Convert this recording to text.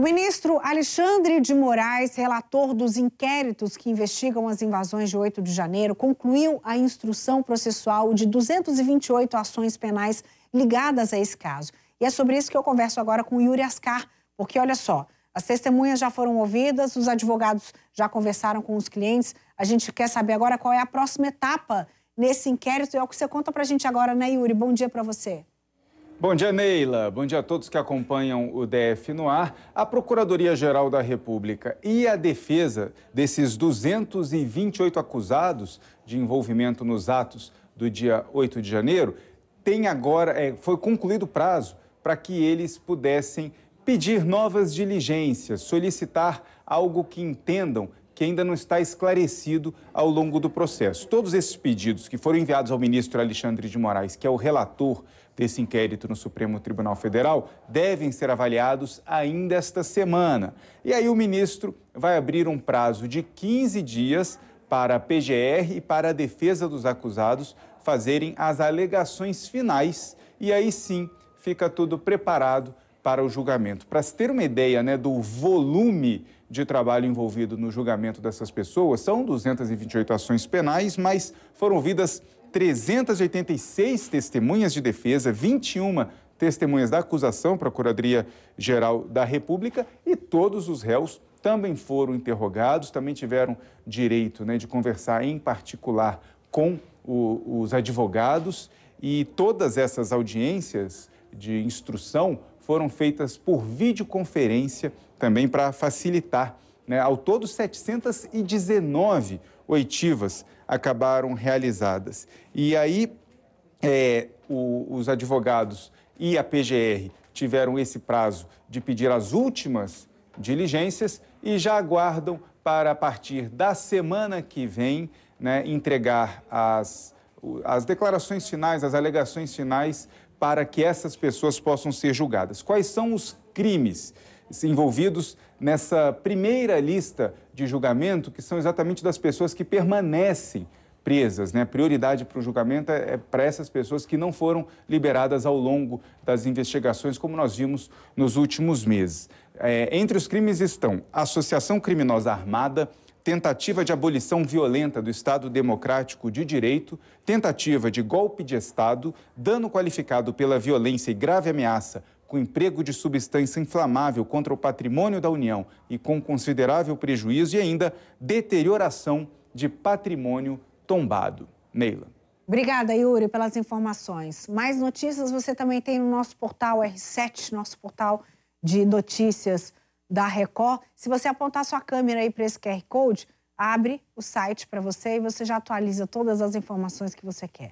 O ministro Alexandre de Moraes, relator dos inquéritos que investigam as invasões de 8 de janeiro, concluiu a instrução processual de 228 ações penais ligadas a esse caso. E é sobre isso que eu converso agora com Yuri Ascar, porque olha só, as testemunhas já foram ouvidas, os advogados já conversaram com os clientes. A gente quer saber agora qual é a próxima etapa nesse inquérito e é o que você conta para a gente agora, né, Yuri? Bom dia para você. Bom dia, Neila. Bom dia a todos que acompanham o DF no ar. A Procuradoria-Geral da República e a defesa desses 228 acusados de envolvimento nos atos do dia 8 de janeiro tem agora é, foi concluído o prazo para que eles pudessem pedir novas diligências, solicitar algo que entendam que ainda não está esclarecido ao longo do processo. Todos esses pedidos que foram enviados ao ministro Alexandre de Moraes, que é o relator desse inquérito no Supremo Tribunal Federal, devem ser avaliados ainda esta semana. E aí o ministro vai abrir um prazo de 15 dias para a PGR e para a defesa dos acusados fazerem as alegações finais e aí sim fica tudo preparado para o julgamento. Para se ter uma ideia né, do volume de trabalho envolvido no julgamento dessas pessoas. São 228 ações penais, mas foram ouvidas 386 testemunhas de defesa, 21 testemunhas da acusação, Procuradoria-Geral da República, e todos os réus também foram interrogados, também tiveram direito né, de conversar em particular com o, os advogados. E todas essas audiências de instrução foram feitas por videoconferência também para facilitar. Né? Ao todo, 719 oitivas acabaram realizadas. E aí, é, o, os advogados e a PGR tiveram esse prazo de pedir as últimas diligências e já aguardam para, a partir da semana que vem, né, entregar as, as declarações finais, as alegações finais para que essas pessoas possam ser julgadas. Quais são os crimes envolvidos nessa primeira lista de julgamento, que são exatamente das pessoas que permanecem presas. Né? prioridade para o julgamento é, é para essas pessoas que não foram liberadas ao longo das investigações, como nós vimos nos últimos meses. É, entre os crimes estão associação criminosa armada, tentativa de abolição violenta do Estado Democrático de Direito, tentativa de golpe de Estado, dano qualificado pela violência e grave ameaça com emprego de substância inflamável contra o patrimônio da União e com considerável prejuízo e ainda deterioração de patrimônio tombado. Neila. Obrigada, Yuri, pelas informações. Mais notícias você também tem no nosso portal R7, nosso portal de notícias da Record. Se você apontar sua câmera aí para esse QR Code, abre o site para você e você já atualiza todas as informações que você quer.